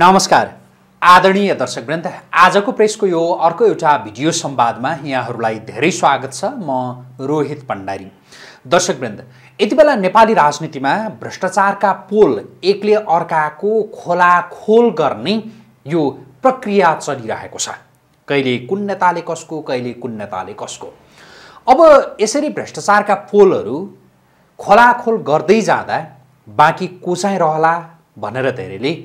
नमस्कार आदरणीय दर्शकवृन्द आजको प्रेसको यो अर्को एउटा भिडियो संवादमा यहाँहरूलाई धेरै स्वागत छ म रोहित भण्डारी दर्शकवृन्द यति बेला नेपाली राजनीतिमा भ्रष्टाचारका पोल एकले अर्काको खोलाखोल गर्ने यो प्रक्रिया चलिरहेको छ कहिले कुन नेताले कसको कहिले कुन नेताले कसको अब यसरी भ्रष्टाचारका पोलहरू खोलाखोल गर्दै जाँदा बाँकी को चाहिँ रहला भनेर धेरैले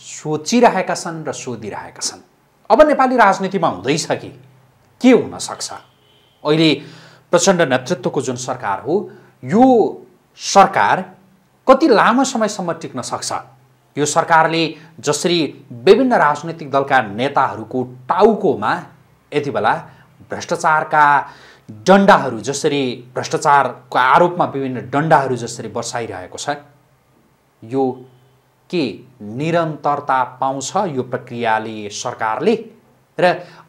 सोचिरहेका छन् र सोधिरहेका छन् अब नेपाली राजनीतिमा हुँदैछ कि के हुनसक्छ अहिले प्रचण्ड नेतृत्वको जुन सरकार हो यो सरकार कति लामो समयसम्म टिक्न सक्छ यो सरकारले जसरी विभिन्न राजनैतिक दलका नेताहरूको टाउकोमा यति बेला भ्रष्टाचारका डन्डाहरू जसरी भ्रष्टाचारको आरोपमा विभिन्न डन्डाहरू जसरी बर्साइरहेको छ यो के निरन्तरता पाउँछ यो प्रक्रियाले सरकारले र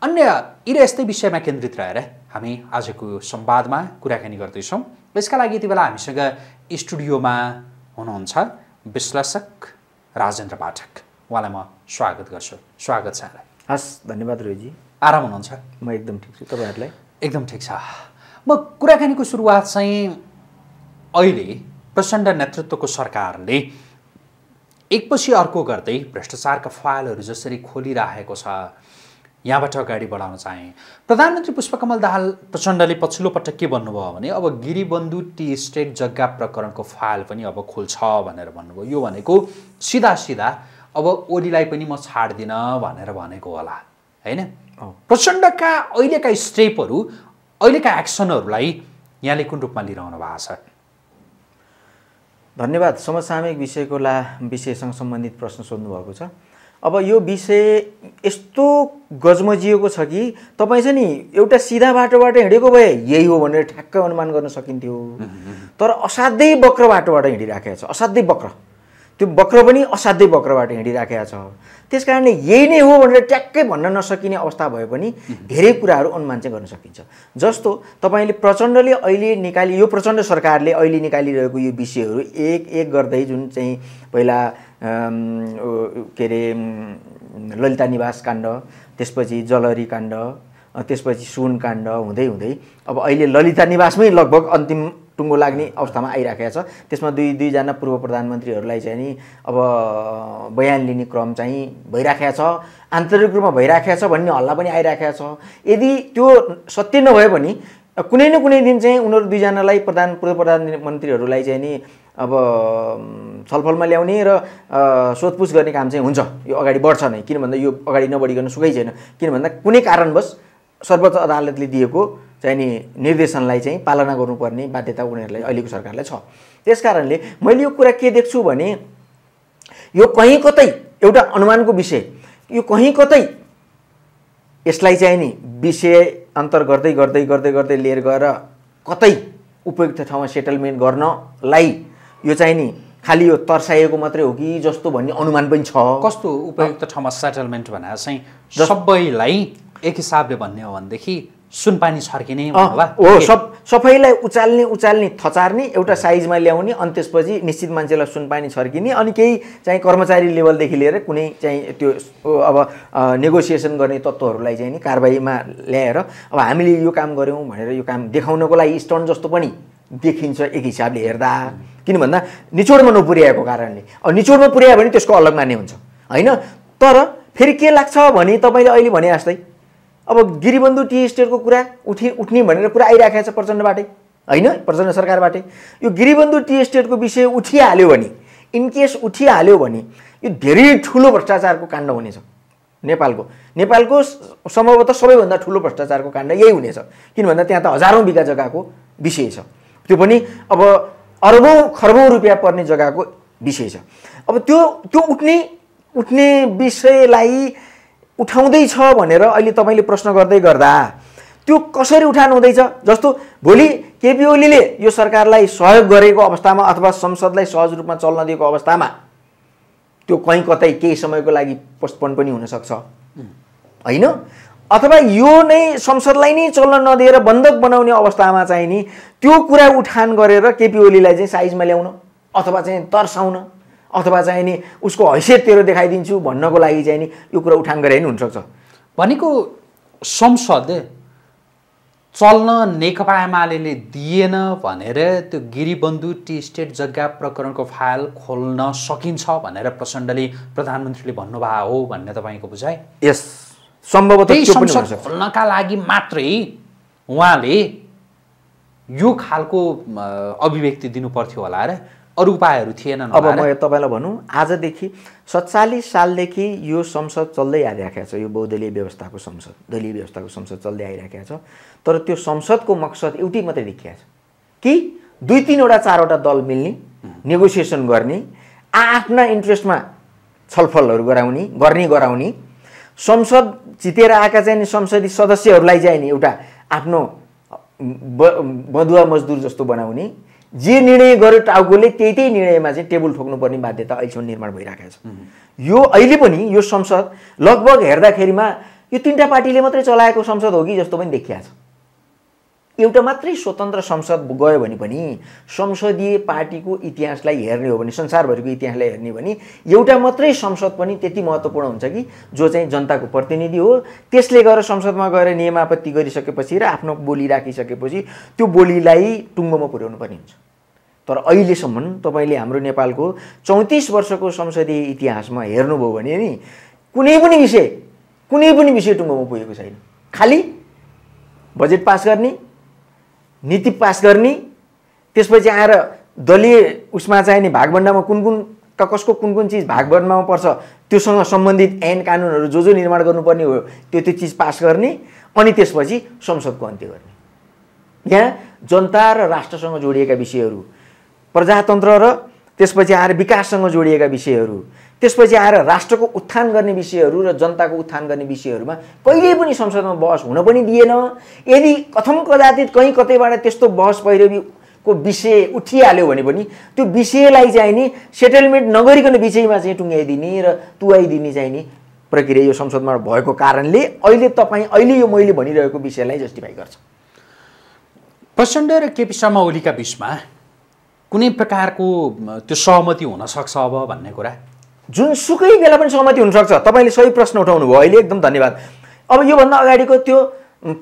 अन्य यी र यस्तै विषयमा केन्द्रित रहेर हामी आजको संवादमा कुराकानी गर्दैछौँ यसका लागि यति बेला हामीसँग स्टुडियोमा हुनुहुन्छ विश्लेषक राजेन्द्र पाठक उहाँलाई म स्वागत गर्छु स्वागत छ हस् धन्यवाद रोजी आराम हुनुहुन्छ म एकदम ठिक छु तपाईँहरूलाई एकदम ठिक छ म कुराकानीको सुरुवात चाहिँ अहिले प्रचण्ड नेतृत्वको सरकारले एकपछि अर्को गर्दै भ्रष्टाचारका फाइलहरू जसरी खोलिरहेको छ यहाँबाट अगाडि बढाउन चाहे प्रधानमन्त्री पुष्पकमल दाहाल प्रचण्डले पछिल्लो पटक के भन्नुभयो भने अब गिरिबन्धु टी स्टेट जग्गा प्रकरणको फाइल पनि अब खुल्छ भनेर भन्नुभयो यो भनेको सिधा सिधा अब ओलीलाई पनि म छाड्दिनँ भनेर भनेको होला होइन प्रचण्डका अहिलेका स्टेपहरू अहिलेका एक्सनहरूलाई यहाँले कुन रूपमा लिइरहनु भएको छ धन्यवाद समसामयिक विषयको ला विषयसँग सम्बन्धित प्रश्न सोध्नुभएको छ अब यो विषय यस्तो गजमजिएको छ कि तपाईँ चाहिँ नि एउटा सिधा बाटोबाट हिँडेको भए यही हो भनेर ठ्याक्कै अनुमान गर्न सकिन्थ्यो तर असाध्यै वक्र बाटोबाट हिँडिराखेको छ असाध्यै वक्र त्यो वक्र पनि असाध्यै वक्रबाट हिँडिराखेका छ त्यस कारणले यही नै हो भनेर ट्याक्कै भन्न नसकिने अवस्था भए पनि धेरै कुराहरू अनुमान चाहिँ गर्न सकिन्छ जस्तो तपाईँले प्रचण्डले अहिले निकाली यो प्रचण्ड सरकारले अहिले निकालिरहेको यो विषयहरू एक एक गर्दै जुन चाहिँ पहिला के अरे ललिता निवास काण्ड त्यसपछि जलहरी काण्ड त्यसपछि सुन काण्ड हुँदै हुँदै अब अहिले ललिता निवासमै लगभग अन्तिम टुङ्गो लाग्ने अवस्थामा आइराखेको छ त्यसमा दुई दुईजना पूर्व प्रधानमन्त्रीहरूलाई चाहिँ नि अब बयान लिने क्रम चाहिँ भइराखेको छ आन्तरिक रूपमा भइराखेको छ भन्ने हल्ला पनि आइराखेको छ यदि त्यो सत्य नभए पनि कुनै न कुनै दिन चाहिँ उनीहरू दुईजनालाई प्रधान पूर्व प्रधानमन्त्रीहरूलाई चाहिँ नि अब छलफलमा ल्याउने र सोधपुछ गर्ने काम चाहिँ हुन्छ यो अगाडि बढ्छ नै किन भन्दा यो अगाडि गर्न सुखै छैन किन भन्दा कुनै कारणवश सर्वोच्च अदालतले दिएको चाहिँ नि निर्देशनलाई चाहिँ पालना गर्नुपर्ने बाध्यता उनीहरूलाई अहिलेको सरकारलाई छ त्यस कारणले मैले यो कुरा के देख्छु भने यो कहीँ कतै एउटा अनुमानको विषय यो कहीँ कतै यसलाई चाहिँ नि विषय अन्तर गर्दै गर्दै गर्दै गर्दै लिएर गएर कतै उपयुक्त ठाउँमा सेटलमेन्ट गर्नलाई यो चाहिँ नि खालि यो तर्साइएको मात्रै हो कि जस्तो भन्ने अनुमान पनि छ कस्तो उपयुक्त ठाउँमा सेटलमेन्ट भनेर चाहिँ सबैलाई एक हिसाबले भन्ने हो भनेदेखि सुनपानी छर्किने हो सब सबैलाई उचाल्ने उचाल्ने थचार्ने एउटा साइजमा ल्याउने अनि त्यसपछि निश्चित मान्छेलाई सुनपानी छर्किने अनि केही चाहिँ कर्मचारी लेभलदेखि लिएर कुनै चाहिँ त्यो अब नेगोसिएसन गर्ने तत्त्वहरूलाई चाहिँ नि कारबाहीमा ल्याएर अब हामीले यो काम गऱ्यौँ भनेर यो काम देखाउनको लागि स्टन्ट जस्तो पनि देखिन्छ एक हिसाबले हेर्दा किन भन्दा निचोडमा नपुर्याएको कारणले अब निचोडमा पुर्यायो भने त्यसको अलग मान्ने हुन्छ होइन तर फेरि के लाग्छ भने तपाईँले अहिले भने जस्तै अब गिरिबन्धु टी स्टेटको कुरा उठि उठ्ने भनेर कुरा आइराखेको छ प्रचण्डबाटै होइन प्रचण्ड सरकारबाटै यो गिरिबन्धु टी स्टेटको विषय उठिहाल्यो भने इनकेस उठिहाल्यो भने यो धेरै ठुलो भ्रष्टाचारको काण्ड हुनेछ नेपालको नेपालको सम्भवतः सबैभन्दा ठुलो भ्रष्टाचारको काण्ड यही हुनेछ किन भन्दा त्यहाँ त हजारौँ बिघा जग्गाको विषय छ त्यो पनि अब अर्बौँ खर्बौँ रुपियाँ पर्ने जग्गाको विषय छ अब त्यो त्यो उठ्ने उठ्ने विषयलाई उठाउँदैछ भनेर अहिले तपाईँले प्रश्न गर्दै गर्दा त्यो कसरी उठान हुँदैछ जस्तो भोलि केपी ओलीले यो सरकारलाई सहयोग गरेको अवस्थामा अथवा संसदलाई सहज रूपमा चल्न दिएको अवस्थामा त्यो कहीँ कतै केही समयको लागि पोस्टपोन पनि हुनसक्छ होइन अथवा यो नै संसदलाई नै चल्न नदिएर बन्धक बनाउने अवस्थामा चाहिँ नि त्यो कुरा उठान गरेर केपी ओलीलाई चाहिँ साइजमा ल्याउन अथवा चाहिँ तर्साउन अथवा चाहिँ नि उसको हैसियत तेरो देखाइदिन्छु भन्नको लागि चाहिँ नि यो कुरा उठान गरे नि हुनसक्छ भनेको संसद चल्न नेकपा एमाले दिएन भनेर त्यो गिरीबन्धु टी स्टेट जग्गा प्रकरणको फाइल खोल्न सकिन्छ भनेर प्रचण्डले प्रधानमन्त्रीले भन्नुभएको हो भन्ने तपाईँको बुझाइ यस सम्भवतः खोल्नका लागि मात्रै उहाँले यो खालको अभिव्यक्ति दिनुपर्थ्यो होला र अरू उपायहरू थिएनन् अब म तपाईँलाई भनौँ आजदेखि सत्तालिस सालदेखि यो संसद चल्दै आइरहेको छ यो बहुदलीय व्यवस्थाको संसद दलीय व्यवस्थाको संसद चल्दै आइरहेको छ तर त्यो संसदको मकसद एउटै मात्रै देखिया छ कि दुई तिनवटा चारवटा दल मिल्ने नेगोसिएसन गर्ने आआफ्ना इन्ट्रेस्टमा छलफलहरू गराउने गर्ने गराउने संसद जितेर आएका चाहिँ संसदीय सदस्यहरूलाई चाहिँ नि एउटा आफ्नो बधुवा मजदुर जस्तो बनाउने जे निर्णय गर्यो टाउकोले त्यही त्यही निर्णयमा चाहिँ टेबल ठोक्नुपर्ने बाध्यता अहिलेसम्म निर्माण भइरहेको छ यो अहिले पनि यो संसद लगभग हेर्दाखेरिमा यो तिनवटा पार्टीले मात्रै चलाएको संसद हो कि जस्तो पनि देखिया छ एउटा मात्रै स्वतन्त्र संसद गयो भने पनि संसदीय पार्टीको इतिहासलाई हेर्ने हो भने संसारभरिको इतिहासलाई हेर्ने भने एउटा मात्रै संसद पनि त्यति महत्त्वपूर्ण हुन्छ कि जो चाहिँ जनताको प्रतिनिधि हो त्यसले गएर संसदमा गएर नियमापत्ति गरिसकेपछि र आफ्नो बोली राखिसकेपछि त्यो बोलीलाई टुङ्गोमा पुर्याउनु पर्ने हुन्छ तर अहिलेसम्म तपाईँले हाम्रो नेपालको चौतिस वर्षको संसदीय इतिहासमा हेर्नुभयो भने नि कुनै पनि विषय कुनै पनि विषय टुङ्गोमा पुगेको छैन खालि बजेट पास गर्ने नीति पास गर्ने त्यसपछि आएर दलीय उसमा चाहिने भागभन्डामा कुन कुन क कसको कुन कुन चिज भागभन्डामा पर्छ त्योसँग सम्बन्धित ऐन कानुनहरू जो जो निर्माण गर्नुपर्ने हो त्यो त्यो चिज पास गर्ने अनि त्यसपछि संसदको अन्त्य गर्ने यहाँ जनता र राष्ट्रसँग जोडिएका विषयहरू प्रजातन्त्र र त्यसपछि आएर विकाससँग जोडिएका विषयहरू त्यसपछि आएर राष्ट्रको उत्थान गर्ने विषयहरू र जनताको उत्थान गर्ने विषयहरूमा कहिल्यै पनि संसदमा बहस हुन पनि दिएन यदि कथम कदाचित कहीँ कतैबाट त्यस्तो बहस पैरवीको विषय उठिहाल्यो भने पनि त्यो विषयलाई चाहिँ नि सेटलमेन्ट नगरिकन विषयमा चाहिँ टुङ्ग्याइदिने र तुवाइदिने चाहिँ नि प्रक्रिया यो संसदमा भएको कारणले अहिले तपाईँ अहिले यो मैले भनिरहेको विषयलाई जस्टिफाई गर्छ प्रचण्ड र केपी शर्मा ओलीका बिचमा कुनै प्रकारको त्यो सहमति हुनसक्छ अब भन्ने कुरा जुनसुकै बेला पनि सहमति हुनसक्छ तपाईँले सही प्रश्न उठाउनु भयो अहिले एकदम धन्यवाद अब योभन्दा अगाडिको त्यो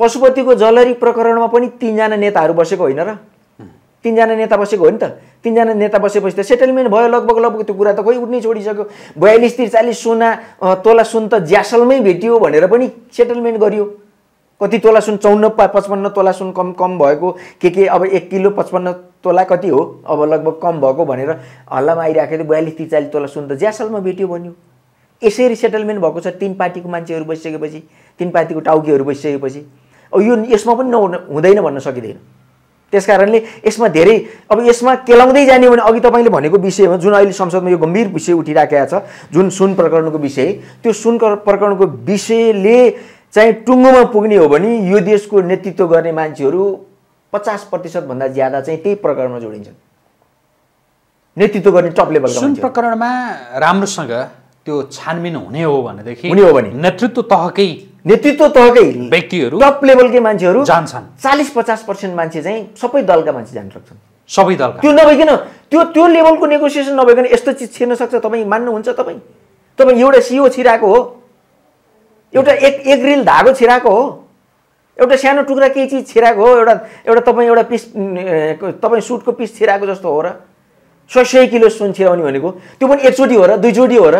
पशुपतिको जलरी प्रकरणमा पनि तिनजना नेताहरू बसेको होइन र तिनजना नेता बसेको हो नि त तिनजना नेता बसेपछि त सेटलमेन्ट भयो लगभग लगभग त्यो कुरा त खोइ उठ्नै छोडिसक्यो बयालिस त्रिचालिस सुना तोला सुन त ज्यासलमै भेटियो भनेर पनि सेटलमेन्ट गरियो कति तोला सुन चौन्न पचपन्न तोला सुन कम कम भएको के के अब एक किलो पचपन्न तोला कति हो अब लगभग कम भएको भनेर हल्लामा आइरहेको थियो बयालिस त्रिचालिस तोला सुन त ज्यासलमा भेट्यो भन्यो यसरी सेटलमेन्ट भएको छ तिन पार्टीको मान्छेहरू बसिसकेपछि तिन पार्टीको टाउकीहरू बसिसकेपछि अब यो यसमा पनि नहुन हुँदैन भन्न सकिँदैन त्यस कारणले यसमा धेरै अब यसमा केलाउँदै जाने हो भने अघि तपाईँले भनेको विषयमा जुन अहिले संसदमा यो गम्भीर विषय उठिराखेको छ जुन सुन प्रकरणको विषय त्यो सुन प्रकरणको विषयले चाहिँ टुङ्गोमा पुग्ने हो भने यो देशको नेतृत्व गर्ने मान्छेहरू पचास प्रतिशतभन्दा ज्यादा चाहिँ त्यही प्रकरणमा जोडिन्छन् नेतृत्व गर्ने टप लेभल सुन प्रकरणमा राम्रोसँग त्यो छानबिन हुने हो भनेदेखि हुने हो भने नेतृत्व तहकै नेतृत्व तहकै व्यक्तिहरू टप लेभलकै मान्छेहरू जान्छन् चालिस पचास पर्सेन्ट मान्छे चाहिँ सबै दलका मान्छे जान सक्छन् सबै दल त्यो नभइकन त्यो त्यो लेभलको नेगोसिएसन नभइकन यस्तो चिज छिर्न सक्छ तपाईँ मान्नुहुन्छ तपाईँ तपाईँ एउटा सिओ छिराएको हो एउटा एक एक रिल धागो छिराएको हो एउटा सानो टुक्रा केही चिज छिराएको हो एउटा एउटा तपाईँ एउटा पिस तपाईँ सुटको पिस छिराएको जस्तो हो र सय सय किलो सुन छिराउने भनेको त्यो पनि एकचोटि हो र दुईचोटि हो र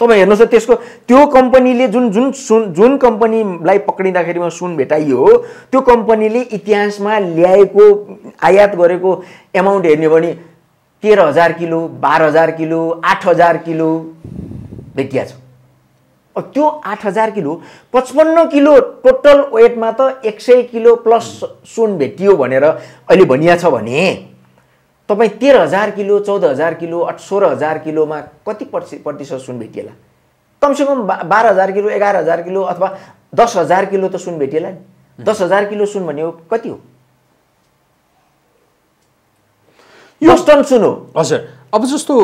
तपाईँ हेर्नुहोस् त त्यसको त्यो कम्पनीले जुन जुन सुन जुन कम्पनीलाई पक्रिँदाखेरिमा सुन भेटाइयो त्यो कम्पनीले इतिहासमा ल्याएको आयात गरेको एमाउन्ट हेर्ने भने तेह्र हजार किलो बाह्र हजार किलो आठ हजार किलो भेटिया छ त्यो आठ हजार किलो पचपन्न किलो टोटल वेटमा त एक सय किलो प्लस सुन भेटियो भनेर अहिले भनिया छ भने तपाईँ तेह्र हजार किलो चौध हजार किलो सोह्र हजार किलोमा कति पर्सि प्रतिशत सुन भेटिएला कमसेकम बा बाह्र हजार किलो एघार हजार किलो अथवा दस हजार किलो त सुन भेटिएला नि दस हजार किलो सुन भन्यो कति हो यो स्टन सुन हो हजुर अब जस्तो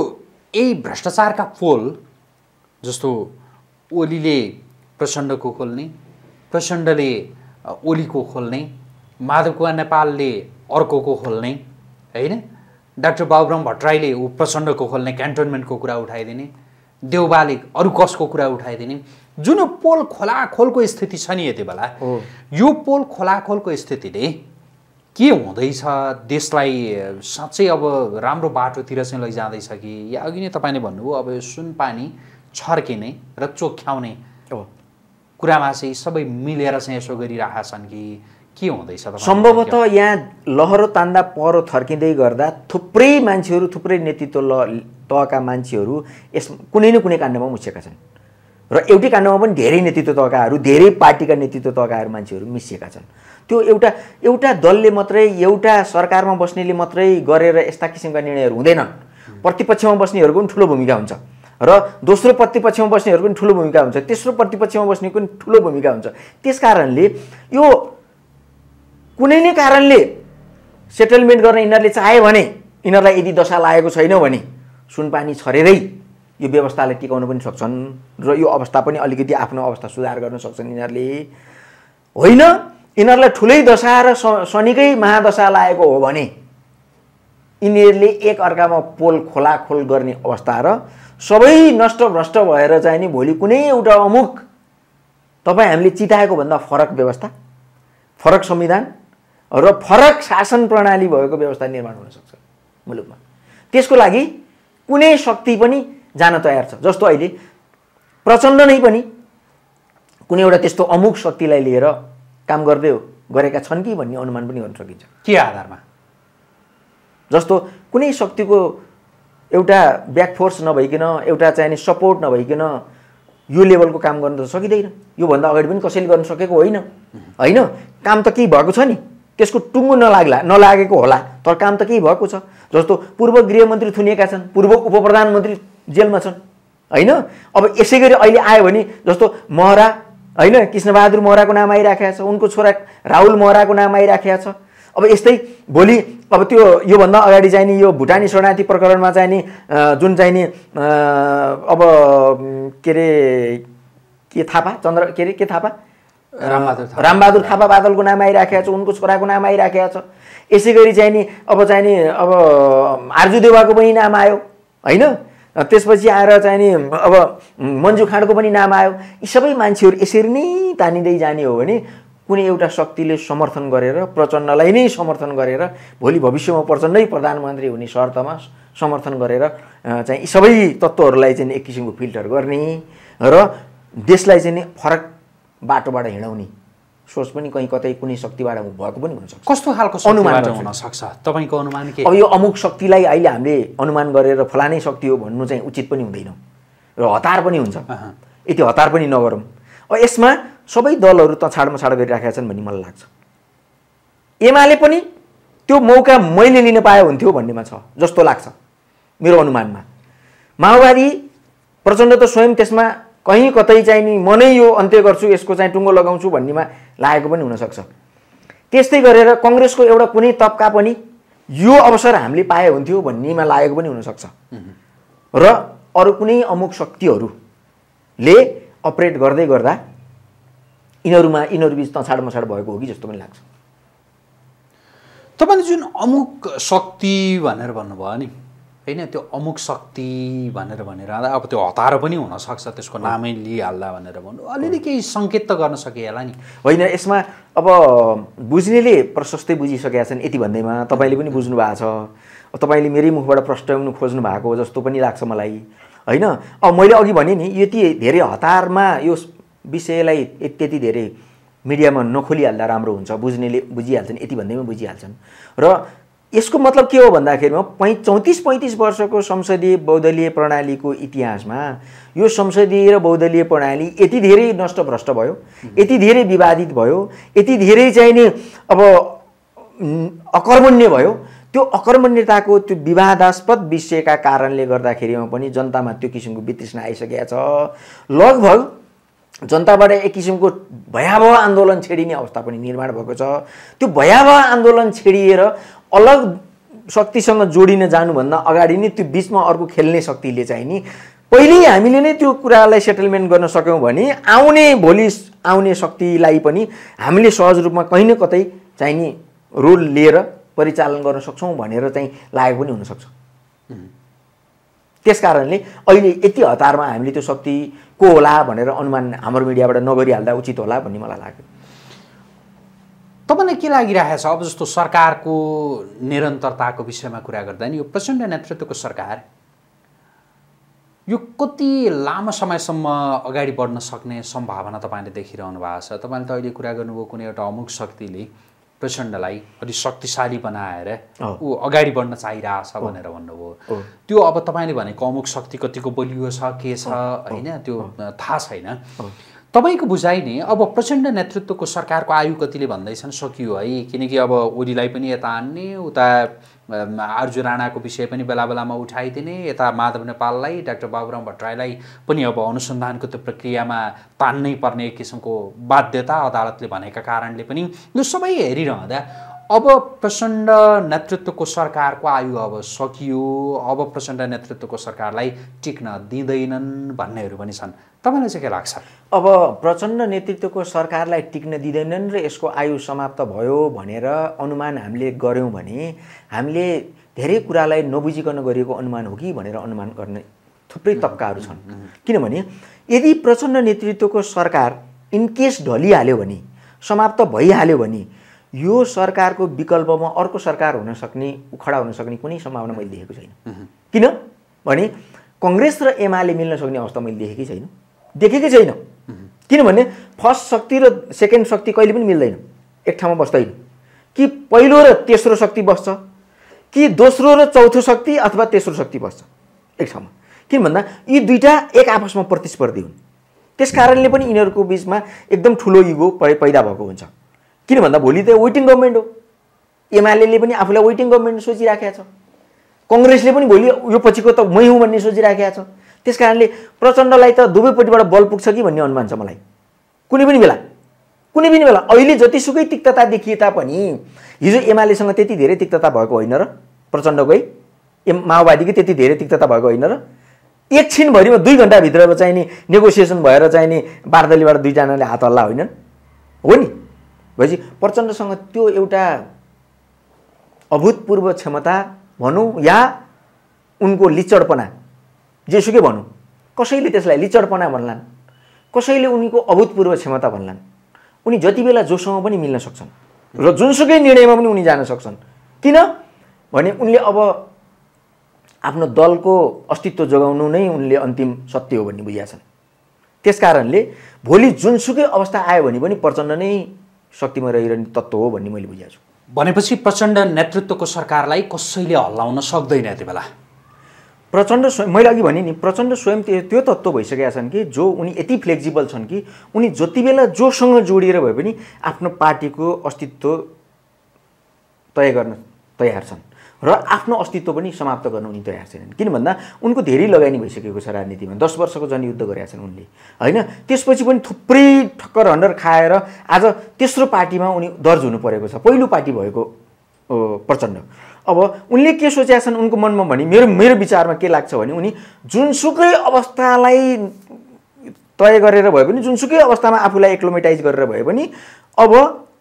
यही भ्रष्टाचारका पोल जस्तो ओलीले प्रचण्डको खोल्ने प्रचण्डले ओलीको खोल्ने माधव कुवा नेपालले अर्कोको खोल्ने होइन डाक्टर बाबुराम भट्टराईले ऊ प्रचण्डको खोल्ने क्यान्टोनमेन्टको कुरा उठाइदिने देउबाले अरू कसको कुरा उठाइदिने जुन पोल खोलाखोलको स्थिति छ नि यति बेला यो पोल खोलाखोलको स्थितिले के हुँदैछ देशलाई साँच्चै अब राम्रो बाटोतिर चाहिँ लैजाँदैछ कि या अघि नै तपाईँले भन्नुभयो अब यो पानी छर्किने र चोख्याउने कुरामा चाहिँ सबै मिलेर चाहिँ यसो गरिरहेका छन् कि के हुँदैछ त सम्भवतः यहाँ लहरो तान्दा परो थर्किँदै गर्दा थुप्रै मान्छेहरू थुप्रै नेतृत्व ल तहका मान्छेहरू यस कुनै न कुनै काण्डमा मुछेका छन् र एउटै काण्डमा पनि धेरै नेतृत्व तहकाहरू धेरै पार्टीका नेतृत्व तहकाहरू मान्छेहरू मिसिएका छन् त्यो एउटा एउटा दलले मात्रै एउटा सरकारमा बस्नेले मात्रै गरेर यस्ता किसिमका निर्णयहरू हुँदैनन् प्रतिपक्षमा बस्नेहरूको पनि ठुलो भूमिका हुन्छ र दोस्रो प्रतिपक्षमा बस्नेहरू पनि ठुलो भूमिका हुन्छ तेस्रो प्रतिपक्षमा बस्ने पनि ठुलो भूमिका हुन्छ त्यस कारणले यो कुनै नै कारणले सेटलमेन्ट गर्न यिनीहरूले चाहे भने यिनीहरूलाई यदि दशा लागेको छैन भने सुनपानी छरेरै यो व्यवस्थालाई टिकाउन पनि सक्छन् र यो अवस्था पनि अलिकति आफ्नो अवस्था सुधार गर्न सक्छन् यिनीहरूले होइन यिनीहरूलाई ठुलै दशा र शनिकै महादशा लागेको हो भने यिनीहरूले एक अर्कामा पोल खोलाखोल गर्ने अवस्था र सबै नष्ट भ्रष्ट भएर चाहिँ नि भोलि कुनै एउटा अमुक तपाईँ हामीले चिताएको भन्दा फरक व्यवस्था फरक संविधान र फरक शासन प्रणाली भएको व्यवस्था निर्माण हुनसक्छ मुलुकमा त्यसको लागि कुनै शक्ति पनि जान तयार छ जस्तो अहिले प्रचण्ड नै पनि कुनै एउटा त्यस्तो अमुक शक्तिलाई लिएर काम गर्दै हो गरेका छन् कि भन्ने अनुमान पनि गर्न सकिन्छ के आधारमा जस्तो कुनै शक्तिको एउटा ब्याकफोर्स नभइकन एउटा चाहिने सपोर्ट नभइकन यो लेभलको काम गर्न त सकिँदैन योभन्दा अगाडि पनि कसैले गर्न सकेको होइन होइन काम त केही भएको छ नि त्यसको टुङ्गो नलाग्ला नलागेको होला तर काम त केही भएको छ जस्तो पूर्व गृहमन्त्री थुनिएका छन् पूर्व उप प्रधानमन्त्री जेलमा छन् होइन अब यसै गरी अहिले आयो भने जस्तो महरा होइन कृष्णबहादुर महराको नाम आइराखेको छ उनको छोरा राहुल महराको नाम आइराखेको छ अब यस्तै भोलि अब त्यो योभन्दा अगाडि चाहिँ नि यो भुटानी शरणार्थी प्रकरणमा चाहिँ नि जुन चाहिँ नि अब के अरे के थापा चन्द्र के अरे के थापा रामबहादुर रामबहादुर थापा बादलको नाम आइराखेको छ उनको छोराको नाम आइराखेको छ यसै गरी चाहिँ नि अब चाहिँ नि अब आर्जुदेवाको पनि नाम आयो होइन त्यसपछि आएर चाहिँ नि अब मन्जु खाँडको पनि नाम आयो यी सबै मान्छेहरू यसरी नै तानिँदै जाने हो भने कुनै एउटा शक्तिले समर्थन गरेर प्रचण्डलाई नै समर्थन गरेर भोलि भविष्यमा प्रचण्डै प्रधानमन्त्री हुने शर्तमा समर्थन गरेर चाहिँ यी सबै तत्त्वहरूलाई चाहिँ एक किसिमको फिल्टर गर्ने र देशलाई चाहिँ फरक बाटोबाट हिँडाउने सोच पनि कहीँ कतै कुनै शक्तिबाट भएको पनि हुनसक्छ कस्तो खालको अनुमान हुनसक्छ तपाईँको अनुमान के अब यो अमुक शक्तिलाई अहिले हामीले अनुमान गरेर फलानै शक्ति हो भन्नु चाहिँ उचित पनि हुँदैन र हतार पनि हुन्छ यति हतार पनि नगरौँ अब यसमा सबै दलहरू तछाड मछाड गरिराखेका छन् भन्ने मलाई लाग्छ एमाले पनि त्यो मौका मैले लिन पाए हुन्थ्यो भन्नेमा छ जस्तो लाग्छ मेरो अनुमानमा माओवादी प्रचण्ड त स्वयं त्यसमा कहीँ कतै चाहिँ नि मनै यो अन्त्य गर्छु यसको चाहिँ टुङ्गो लगाउँछु भन्नेमा लागेको पनि हुनसक्छ त्यस्तै गरेर कङ्ग्रेसको एउटा कुनै तब्का पनि यो अवसर हामीले पाए हुन्थ्यो भन्नेमा लागेको पनि हुनसक्छ र अरू कुनै अमुक शक्तिहरूले अपरेट गर्दै गर्दा यिनीहरूमा यिनीहरू बिच तछाड मछाड भएको हो कि जस्तो पनि लाग्छ तपाईँले जुन अमुक शक्ति भनेर भन्नुभयो नि होइन त्यो अमुक शक्ति भनेर भनेर अब त्यो हतार पनि हुनसक्छ त्यसको नामै लिइहाल्ला भनेर भन्नु अलिअलि केही सङ्केत त गर्न होला नि होइन यसमा अब बुझ्नेले प्रशस्तै बुझिसकेका छन् यति भन्दैमा तपाईँले पनि बुझ्नु भएको छ तपाईँले मेरै मुखबाट प्रस्ट्याउनु खोज्नु भएको जस्तो पनि लाग्छ मलाई होइन अब मैले अघि भने नि यति धेरै हतारमा यो विषयलाई त्यति धेरै मिडियामा नखोलिहाल्दा राम्रो हुन्छ बुझ्नेले बुझिहाल्छन् यति भन्दैमा बुझिहाल्छन् र यसको मतलब के हो भन्दाखेरिमा पै चौतिस पैँतिस वर्षको संसदीय बौद्धलीय प्रणालीको इतिहासमा यो संसदीय र बौद्धलीय प्रणाली यति धेरै नष्ट भ्रष्ट भयो यति धेरै विवादित भयो यति धेरै चाहिँ नि अब अकर्मण्य भयो त्यो अकर्मण्यताको त्यो विवादास्पद विषयका कारणले गर्दाखेरिमा पनि जनतामा त्यो किसिमको वितृष्णा आइसकेको छ लगभग जनताबाट एक किसिमको भयावह आन्दोलन छेडिने अवस्था पनि निर्माण भएको छ त्यो भयावह आन्दोलन छेडिएर अलग शक्तिसँग जोडिन जानुभन्दा अगाडि नै त्यो बिचमा अर्को खेल्ने शक्तिले चाहिँ नि पहिल्यै हामीले नै त्यो कुरालाई सेटलमेन्ट गर्न सक्यौँ भने आउने भोलि आउने शक्तिलाई पनि हामीले सहज रूपमा कहीँ न कतै चाहिँ नि रोल लिएर परिचालन गर्न सक्छौँ भनेर चाहिँ लागेको पनि हुनसक्छ त्यस कारणले अहिले यति हतारमा हामीले त्यो शक्ति को होला भनेर अनुमान हाम्रो मिडियाबाट नगरिहाल्दा उचित होला भन्ने मलाई लाग्यो तपाईँलाई के लागिरहेको छ अब जस्तो सरकारको निरन्तरताको विषयमा कुरा गर्दा नि यो प्रचण्ड नेतृत्वको सरकार यो कति लामो समयसम्म अगाडि बढ्न सक्ने सम्भावना तपाईँले देखिरहनु भएको छ तपाईँले त अहिले कुरा गर्नुभयो कुनै एउटा अमुख शक्तिले प्रचण्डलाई अलिक शक्तिशाली बनाएर ऊ अगाडि बढ्न चाहिरहेछ भनेर भन्नुभयो त्यो अब तपाईँले भनेको अमुक शक्ति कतिको बलियो छ के छ होइन त्यो थाहा छैन तपाईँको बुझाइ नै अब प्रचण्ड नेतृत्वको सरकारको आयु कतिले भन्दैछन् सकियो है किनकि अब ओलीलाई पनि यता आन्ने उता आर्जु राणाको विषय पनि बेला बेलामा उठाइदिने यता माधव नेपाललाई डाक्टर बाबुराम भट्टराईलाई पनि अब अनुसन्धानको त्यो प्रक्रियामा तान्नै पर्ने किसिमको बाध्यता अदालतले भनेका कारणले पनि यो सबै हेरिरहँदा अब प्रचण्ड नेतृत्वको सरकारको आयु अब सकियो अब प्रचण्ड नेतृत्वको सरकारलाई टिक्न दिँदैनन् भन्नेहरू पनि छन् तपाईँलाई चाहिँ के लाग्छ अब प्रचण्ड नेतृत्वको सरकारलाई टिक्न दिँदैनन् र यसको आयु समाप्त भयो भनेर अनुमान हामीले गऱ्यौँ भने हामीले धेरै कुरालाई नबुझिकन गरिएको अनुमान हो कि भनेर अनुमान गर्ने थुप्रै तबकाहरू छन् किनभने यदि प्रचण्ड नेतृत्वको सरकार इनकेस ढलिहाल्यो भने समाप्त भइहाल्यो भने यो सरकारको विकल्पमा अर्को सरकार हुन सक्ने खडा हुन सक्ने कुनै सम्भावना मैले देखेको छैन किन भने कङ्ग्रेस र एमाले मिल्न सक्ने अवस्था मैले देखेकै छैन देखेकै छैन किनभने फर्स्ट शक्ति र सेकेन्ड शक्ति कहिले पनि मिल्दैन एक ठाउँमा बस्दैन कि पहिलो र तेस्रो शक्ति बस्छ कि दोस्रो र चौथो शक्ति अथवा तेस्रो शक्ति बस्छ एक ठाउँमा किन भन्दा यी दुईवटा एक आपसमा प्रतिस्पर्धी हुन् त्यस कारणले पनि यिनीहरूको बिचमा एकदम ठुलो युगो पैदा भएको हुन्छ किन भन्दा भोलि त वेटिङ गभर्मेन्ट हो एमआलएले पनि आफूलाई वेटिङ गभर्मेन्ट सोचिराखेको छ कङ्ग्रेसले पनि भोलि यो पछिको त मै हुँ भन्ने सोचिराखेको छ त्यस कारणले प्रचण्डलाई त दुवैपट्टिबाट बल पुग्छ कि भन्ने अनुमान छ मलाई कुनै पनि बेला कुनै पनि बेला अहिले जतिसुकै तिक्तता देखिए तापनि हिजो एमालेसँग त्यति धेरै तिक्तता भएको होइन र प्रचण्डकै एम माओवादीकै त्यति धेरै तिक्तता भएको होइन र एकछिनभरिमा दुई घन्टाभित्र नि नेगोसिएसन भएर चाहिँ नि बार्दलीबाट दुईजनाले हात हल्ला होइनन् हो नि भएपछि प्रचण्डसँग त्यो एउटा अभूतपूर्व क्षमता भनौँ या उनको लिचडपना जेसुकै भनौँ कसैले त्यसलाई लिचडपना भन्लान् कसैले उनीको अभूतपूर्व क्षमता भन्लान् उनी जति बेला जोसँग पनि मिल्न सक्छन् र जुनसुकै निर्णयमा पनि उनी जान सक्छन् किन भने उनले अब आफ्नो दलको अस्तित्व जोगाउनु नै उनले अन्तिम सत्य हो भन्ने बुझिया छन् त्यस कारणले भोलि जुनसुकै अवस्था आयो भने पनि प्रचण्ड नै शक्तिमा रहिरहने तत्त्व हो भन्ने मैले बुझाएको छु भनेपछि प्रचण्ड नेतृत्वको सरकारलाई कसैले हल्लाउन सक्दैन यति बेला प्रचण्ड स्वयं मैले अघि भने नि प्रचण्ड स्वयं त्यो तत्त्व भइसकेका छन् कि जो उनी यति फ्लेक्जिबल छन् कि उनी जति बेला जोसँग जोडिएर भए पनि आफ्नो पार्टीको अस्तित्व तय गर्न तयार छन् र आफ्नो अस्तित्व पनि समाप्त गर्न उनी तयार छैनन् किन भन्दा उनको धेरै लगानी भइसकेको छ राजनीतिमा दस वर्षको जनयुद्ध गरेका छन् उनले होइन त्यसपछि पनि थुप्रै ठक्कर हन्डर खाएर आज तेस्रो पार्टीमा उनी दर्ज हुनु परेको छ पहिलो पार्टी भएको प्रचण्ड अब उनले के सोचेका छन् उनको मनमा भने मेरो मेरो विचारमा के लाग्छ भने उनी जुनसुकै अवस्थालाई तय गरेर भए पनि जुनसुकै अवस्थामा आफूलाई एक्लोमेटाइज गरेर भए पनि अब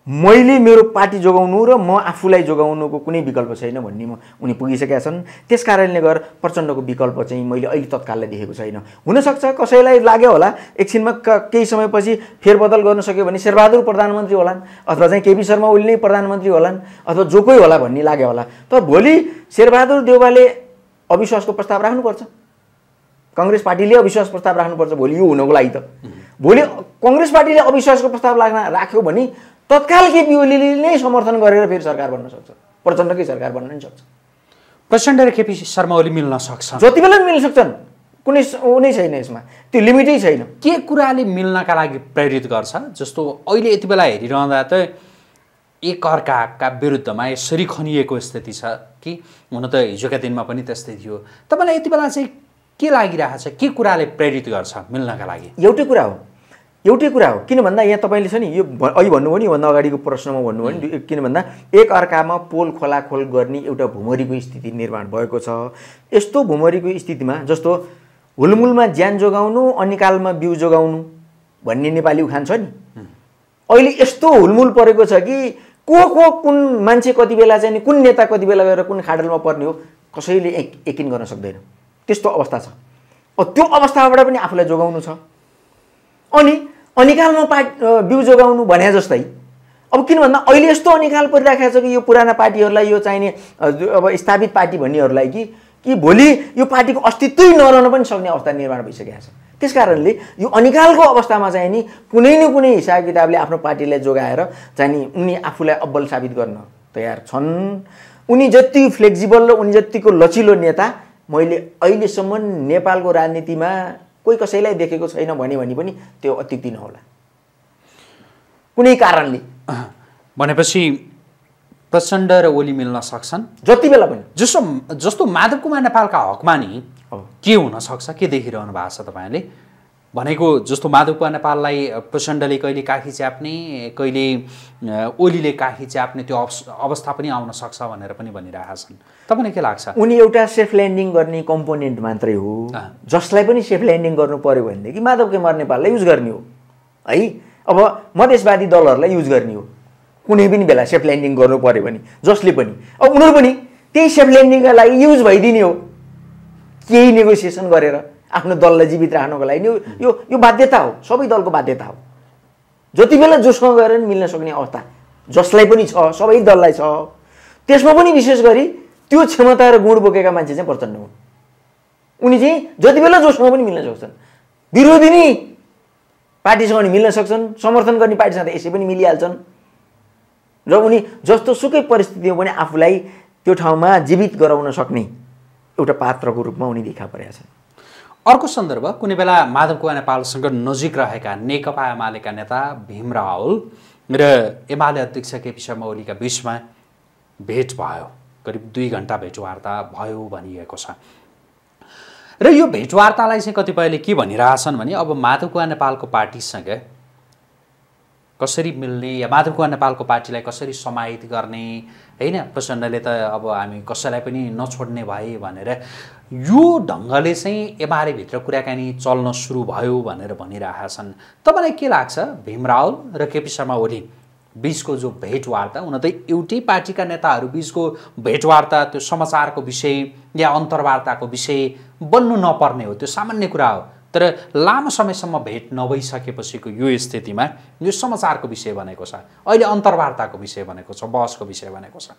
मैले मेरो पार्टी जोगाउनु र म आफूलाई जोगाउनुको कुनै विकल्प छैन भन्ने म उनी पुगिसकेका छन् त्यस कारणले गर प्रचण्डको विकल्प चाहिँ मैले अहिले तत्काललाई देखेको छैन हुनसक्छ कसैलाई लाग्यो होला एकछिनमा केही समयपछि फेरबदल गर्न सक्यो भने शेरबहादुर प्रधानमन्त्री होलान् अथवा चाहिँ केपी शर्मा ओली नै प्रधानमन्त्री होलान् अथवा जो कोही होला भन्ने लाग्यो होला तर भोलि शेरबहादुर देउवाले अविश्वासको प्रस्ताव राख्नुपर्छ कङ्ग्रेस पार्टीले अविश्वास प्रस्ताव राख्नुपर्छ भोलि यो हुनको लागि त भोलि कङ्ग्रेस पार्टीले अविश्वासको प्रस्ताव राख्न राख्यो भने तत्काल केपी ओलीले नै समर्थन गरेर फेरि सरकार बन्न सक्छ प्रचण्डकै सरकार बन्न नि सक्छ प्रचण्ड र केपी शर्मा ओली मिल्न सक्छ जति बेला मिल्न सक्छन् कुनै ऊ नै छैन यसमा त्यो लिमिटै छैन के कुराले मिल्नका लागि प्रेरित गर्छ जस्तो अहिले यति बेला हेरिरहँदा त एकअर्काका विरुद्धमा यसरी खनिएको स्थिति छ कि हुन त हिजोका दिनमा पनि त्यस्तै थियो तपाईँलाई यति बेला चाहिँ के लागिरहेको छ के कुराले प्रेरित गर्छ मिल्नका लागि एउटै कुरा हो एउटै कुरा हो किन भन्दा यहाँ तपाईँले छ नि यो अहिले भन्नुभयो नि योभन्दा अगाडिको प्रश्नमा भन्नुभयो नि किन भन्दा एक अर्कामा पोल खोलाखोल गर्ने एउटा भुमरीको स्थिति निर्माण भएको छ यस्तो भुमरीको स्थितिमा जस्तो हुलमुलमा ज्यान जोगाउनु अनिकालमा बिउ जोगाउनु भन्ने नेपाली उखान छ नि अहिले यस्तो हुलमुल परेको छ कि को को कुन मान्छे कति बेला चाहिँ कुन नेता कति बेला गएर कुन खाडलमा पर्ने हो कसैले यकिन गर्न सक्दैन त्यस्तो अवस्था छ त्यो अवस्थाबाट पनि आफूलाई जोगाउनु छ अनि अनिकालमा पार्टी बिउ जोगाउनु भने जस्तै अब किन भन्दा अहिले यस्तो अनिकाल परिराखेको छ कि यो पुराना पार्टीहरूलाई यो चाहिने अब स्थापित पार्टी भन्नेहरूलाई कि कि भोलि यो पार्टीको अस्तित्वै नरहन पनि सक्ने अवस्था निर्माण भइसकेको छ त्यस कारणले यो अनिकालको अवस्थामा चाहिँ नि कुनै न कुनै हिसाब किताबले आफ्नो पार्टीलाई जोगाएर चाहिँ नि उनी आफूलाई अब्बल साबित गर्न तयार छन् उनी जति फ्लेक्जिबल र उनी जतिको लचिलो नेता मैले अहिलेसम्म नेपालको राजनीतिमा कोही कसैलाई देखेको छैन भन्यो भने पनि त्यो अति दिन होला कुनै कारणले भनेपछि प्रचण्ड र ओली मिल्न सक्छन् जति बेला पनि जसो जस्तो माधव कुमार नेपालका हकमा नि के हुनसक्छ के देखिरहनु भएको छ तपाईँले भनेको जस्तो माधव कुमार नेपाललाई प्रचण्डले कहिले काखी च्याप्ने कहिले ओलीले काखी च्याप्ने त्यो अवस्था पनि आउन सक्छ भनेर पनि भनिरहेका छन् तपाईँलाई के लाग्छ उनी एउटा सेफ ल्यान्डिङ गर्ने कम्पोनेन्ट मात्रै हो जसलाई पनि सेफ ल्यान्डिङ गर्नु पऱ्यो भनेदेखि माधव कुमार नेपाललाई युज गर्ने हो है अब मधेसवादी दलहरूलाई युज गर्ने हो कुनै पनि बेला सेफ ल्यान्डिङ गर्नु पऱ्यो भने जसले पनि अब उनीहरू पनि त्यही सेफ ल्यान्डिङका लागि युज भइदिने हो केही नेगोसिएसन गरेर आफ्नो दललाई जीवित राख्नको लागि यो यो बाध्यता हो सबै दलको बाध्यता हो जति बेला जोसँग गएर मिल्न सक्ने अवस्था जसलाई पनि छ सबै दललाई छ त्यसमा पनि विशेष गरी त्यो क्षमता र गुण बोकेका मान्छे चाहिँ प्रचण्ड हुन् उनी चाहिँ जति बेला जोसँग पनि मिल्न सक्छन् विरोधी नै पार्टीसँग पनि मिल्न सक्छन् समर्थन गर्ने पार्टीसँग त यसै पनि मिलिहाल्छन् र उनी जस्तो सुकै परिस्थितिमा पनि आफूलाई त्यो ठाउँमा जीवित गराउन सक्ने एउटा पात्रको रूपमा उनी देखा परेका छन् अर्को सन्दर्भ कुनै बेला माधव कुमार नेपालसँग नजिक रहेका नेकपा एमालेका नेता भीम रावल र एमाले अध्यक्ष केपी शर्मा ओलीका बिचमा भेट भयो करिब दुई घन्टा भेटवार्ता भयो भनिएको छ र यो भेटवार्तालाई चाहिँ कतिपयले के भनिरहेछन् भने अब माधवकुवा नेपालको पार्टीसँग कसरी मिल्ने या माधवकुवा नेपालको पार्टीलाई कसरी समाहित गर्ने होइन प्रचण्डले त अब हामी कसैलाई पनि नछोड्ने भए भनेर यो ढङ्गले चाहिँ भित्र कुराकानी चल्न सुरु भयो भनेर भनिरहेका छन् तपाईँलाई के लाग्छ भीम भीमरावल र केपी शर्मा ओली बिचको जो भेटवार्ता हुन त एउटै पार्टीका नेताहरू बिचको भेटवार्ता त्यो समाचारको विषय या अन्तर्वार्ताको विषय बन्नु नपर्ने हो त्यो सामान्य कुरा हो तर लामो समयसम्म भेट नभइसकेपछिको यो स्थितिमा यो समाचारको विषय बनेको छ अहिले अन्तर्वार्ताको विषय बनेको छ बहसको विषय बनेको छ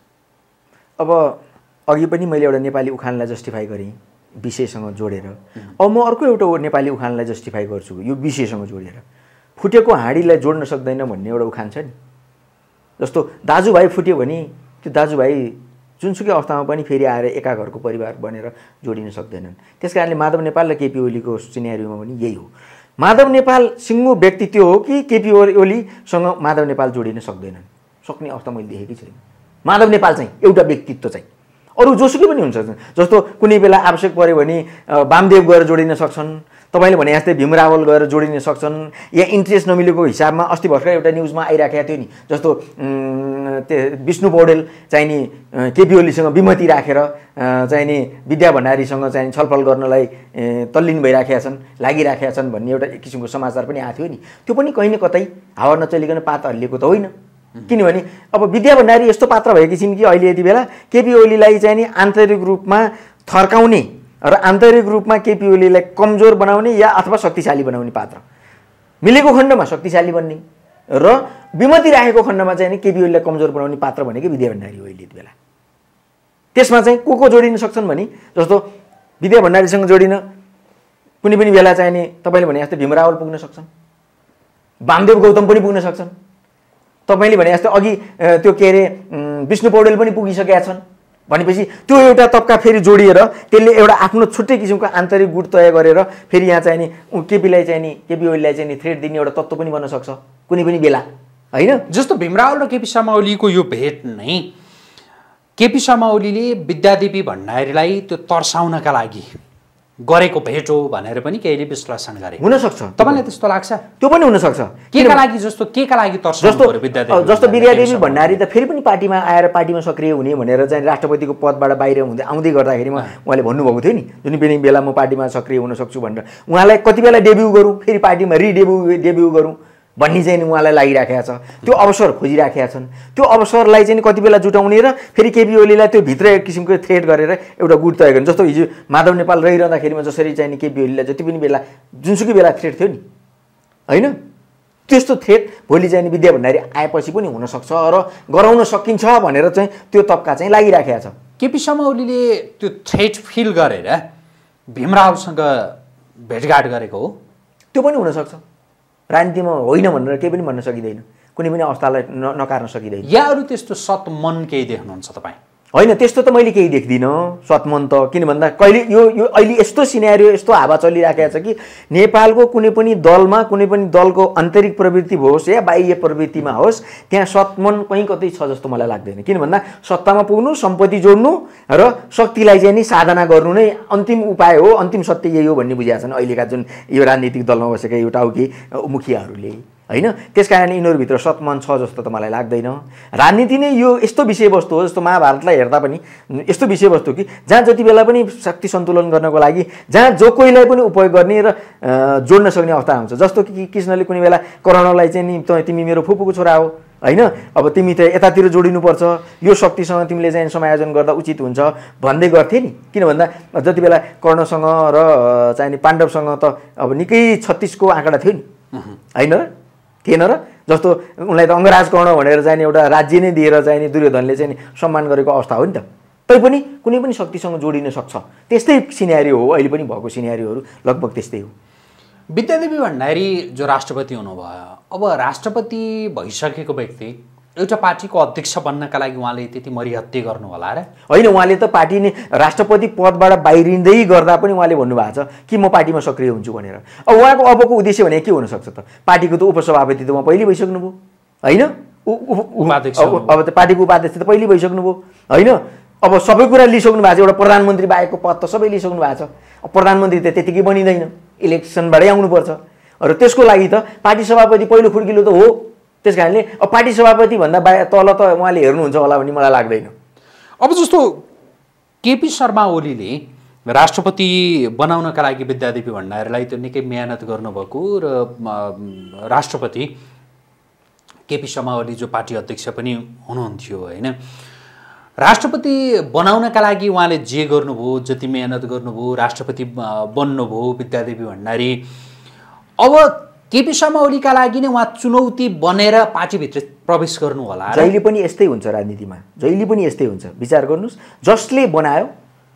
अब अघि पनि मैले एउटा नेपाली उखानलाई जस्टिफाई गरेँ विषयसँग जोडेर अब म अर्को एउटा नेपाली उखानलाई जस्टिफाई गर्छु यो विषयसँग जोडेर फुटेको हाँडीलाई जोड्न सक्दैन भन्ने एउटा उखान छ नि जस्तो दाजुभाइ फुट्यो भने त्यो दाजुभाइ जुनसुकै अवस्थामा पनि फेरि आएर एका घरको परिवार बनेर जोडिन सक्दैनन् त्यस कारणले माधव नेपाल र केपी ओलीको सिनेरियोमा पनि यही हो माधव नेपाल सिङ्गो व्यक्ति त्यो हो कि केपी ओलीसँग माधव नेपाल जोडिन सक्दैनन् सक्ने अवस्था मैले देखेकै छैन माधव नेपाल चाहिँ एउटा व्यक्तित्व चाहिँ अरू जोसुकै पनि हुन्छ जस्तो कुनै बेला आवश्यक पऱ्यो भने वामदेव गएर जोडिन सक्छन् तपाईँले भने जस्तै भीम रावल गएर जोडिन सक्छन् या इन्ट्रेस्ट नमिलेको हिसाबमा अस्ति भर्खर एउटा न्युजमा आइराखेको थियो नि जस्तो त्यो विष्णु पौडेल चाहिँ नि केपी ओलीसँग विमति राखेर चाहिँ नि विद्या भण्डारीसँग चाहिँ छलफल गर्नलाई तल्लिन भइराखेका छन् लागिराखेका छन् भन्ने एउटा एक किसिमको समाचार पनि आएको थियो नि त्यो पनि कहीँ न कतै हावा नचलिकन पात लिएको त होइन किनभने अब विद्या भण्डारी यस्तो पात्र भएकी छिन् कि अहिले यति बेला केपी ओलीलाई चाहिँ नि आन्तरिक रूपमा थर्काउने र आन्तरिक रूपमा केपी ओलीलाई कमजोर बनाउने या अथवा शक्तिशाली बनाउने पात्र मिलेको खण्डमा शक्तिशाली बन्ने र विमति राखेको खण्डमा चाहिँ नि केपी ओलीलाई कमजोर बनाउने पात्र भनेको विद्या भण्डारी हो यति बेला त्यसमा चाहिँ को को जोडिन सक्छन् भने जस्तो विद्या भण्डारीसँग जोडिन कुनै पनि बेला चाहिँ नि तपाईँले भने जस्तो भीमरावल पुग्न सक्छन् वामदेव गौतम पनि पुग्न सक्छन् तपाईँले भने जस्तो अघि त्यो के अरे विष्णु पौडेल पनि पुगिसकेका छन् भनेपछि त्यो एउटा तब्का फेरि जोडिएर त्यसले एउटा आफ्नो छुट्टै किसिमको आन्तरिक गुट तय गरेर फेरि यहाँ चाहिँ नि केपीलाई चाहिँ नि केपी ओलीलाई चाहिँ नि थ्रेड दिने एउटा तत्त्व पनि बन्न सक्छ कुनै पनि बेला होइन जस्तो भीमरावल र केपी शर्मा ओलीको यो भेट नै केपी शर्मा ओलीले विद्यादेवी भण्डारीलाई त्यो तर्साउनका लागि गरेको भेट हो भनेर पनि केहीले विश्लेषण गरे हुनसक्छ तपाईँलाई त्यस्तो लाग्छ त्यो पनि हुनसक्छ के का लागि जस्तो के का लागि तर्स जस्तो जस्तो विद्यादेवी भण्डारी त फेरि पनि पार्टीमा आएर पार्टीमा सक्रिय हुने भनेर चाहिँ राष्ट्रपतिको पदबाट बाहिर हुँदै आउँदै गर्दाखेरि उहाँले भन्नुभएको थियो नि जुन पनि बेला म पार्टीमा सक्रिय हुन सक्छु भनेर उहाँलाई कति बेला डेब्यु गरौँ फेरि पार्टीमा रिडेब्यु डेब्यू गरौँ भन्ने चाहिँ उहाँलाई लागिराखेका छ त्यो अवसर खोजिराखेका छन् त्यो अवसरलाई चाहिँ कति बेला जुटाउने र फेरि केपी ओलीलाई त्यो भित्र एक किसिमको थ्रेट गरेर एउटा गुट तय गर्ने जस्तो हिजो माधव नेपाल रहिरहँदाखेरिमा जसरी चाहिने केपी ओलीलाई जति पनि बेला जुनसुकै बेला थ्रेट थियो नि होइन त्यस्तो थ्रेट भोलि चाहिँ विद्या भण्डारी आएपछि पनि हुनसक्छ र गराउन सकिन्छ भनेर चाहिँ त्यो तब्का चाहिँ लागिराखेका छ केपी शर्मा ओलीले त्यो थ्रेट फिल गरेर भीमरावसँग भेटघाट गरेको हो त्यो पनि हुनसक्छ राजनीतिमा होइन भनेर केही पनि भन्न सकिँदैन कुनै पनि अवस्थालाई न नकार्न सकिँदैन या अरू त्यस्तो सत मन केही देख्नुहुन्छ तपाईँ होइन त्यस्तो त मैले केही देख्दिनँ सतमन त किन भन्दा कहिले यो यो अहिले यस्तो सिनेरियो यस्तो हावा चलिरहेको छ कि नेपालको कुनै पनि दलमा कुनै पनि दलको आन्तरिक प्रवृत्ति होस् या बाह्य प्रवृत्तिमा होस् त्यहाँ सतमन कहीँ कतै छ जस्तो मलाई लाग्दैन किन भन्दा सत्तामा पुग्नु सम्पत्ति जोड्नु र शक्तिलाई चाहिँ नि साधना गर्नु नै अन्तिम उपाय हो अन्तिम सत्य यही हो भन्ने बुझिएका छन् अहिलेका जुन यो राजनीतिक दलमा बसेका यो टाउकी मुखियाहरूले होइन त्यस कारण यिनीहरूभित्र सतमन छ जस्तो त मलाई लाग्दैन राजनीति नै यो यस्तो विषयवस्तु हो जस्तो महाभारतलाई हेर्दा पनि यस्तो विषयवस्तु कि जहाँ जति बेला पनि शक्ति सन्तुलन गर्नको लागि जहाँ जो कोहीलाई पनि उपयोग गर्ने र जोड्न सक्ने अवस्था हुन्छ जस्तो कि कृष्णले कुनै बेला कर्णलाई चाहिँ नि तिमी मेरो फुपूको छोरा हो होइन अब तिमी त यतातिर जोडिनुपर्छ यो शक्तिसँग तिमीले चाहिँ समायोजन गर्दा उचित हुन्छ भन्दै गर्थे नि किन भन्दा जति बेला कर्णसँग र चाहिने पाण्डवसँग त अब निकै छत्तिसको आँकडा थियो नि होइन थिएन र जस्तो उनलाई त अङ्ग्राज कर्ण भनेर चाहिँ एउटा राज्य नै दिएर चाहिँ नि दुर्योधनले चाहिँ नि सम्मान गरेको अवस्था हो नि त तैपनि कुनै पनि शक्तिसँग जोडिन सक्छ त्यस्तै सिनेरी हो अहिले पनि भएको सिनेरीहरू लगभग त्यस्तै हो विद्यादेवी भण्डारी जो राष्ट्रपति हुनुभयो अब राष्ट्रपति भइसकेको व्यक्ति एउटा पार्टीको अध्यक्ष बन्नका लागि उहाँले त्यति मरिहत्ते गर्नु होला र होइन उहाँले त पार्टी नै राष्ट्रपति पदबाट बाहिरिँदै गर्दा पनि उहाँले भन्नुभएको छ कि म पार्टीमा सक्रिय हुन्छु भनेर अब उहाँको अबको उद्देश्य भने के हुनसक्छ त पार्टीको त उपसभापति त उहाँ पहिले भइसक्नुभयो होइन अब त पार्टीको उपाध्यक्ष त पहिले भइसक्नुभयो होइन अब सबै कुरा लिइसक्नु भएको छ एउटा प्रधानमन्त्री बाहेकको पद त सबै लिइसक्नु भएको छ प्रधानमन्त्री त त्यतिकै बनिँदैन इलेक्सनबाटै आउनुपर्छ र त्यसको लागि त पार्टी सभापति पहिलो खुड्किलो त हो त्यस कारणले अब पार्टी सभापतिभन्दा बाहिर तल त उहाँले हेर्नुहुन्छ होला भन्ने मलाई लाग्दैन अब जस्तो केपी शर्मा ओलीले राष्ट्रपति बनाउनका लागि विद्यादेवी भण्डारीलाई त्यो निकै मिहिनेत गर्नुभएको र राष्ट्रपति केपी शर्मा ओली जो पार्टी अध्यक्ष पनि हुनुहुन्थ्यो होइन राष्ट्रपति बनाउनका लागि उहाँले जे गर्नुभयो जति मिहिनेत गर्नुभयो राष्ट्रपति बन्नुभयो विद्यादेवी भण्डारी अब केपी शर्मा ओलीका लागि नै उहाँ चुनौती बनेर पार्टीभित्र प्रवेश गर्नु होला जहिले पनि यस्तै हुन्छ राजनीतिमा जहिले पनि यस्तै हुन्छ विचार गर्नुहोस् जसले बनायो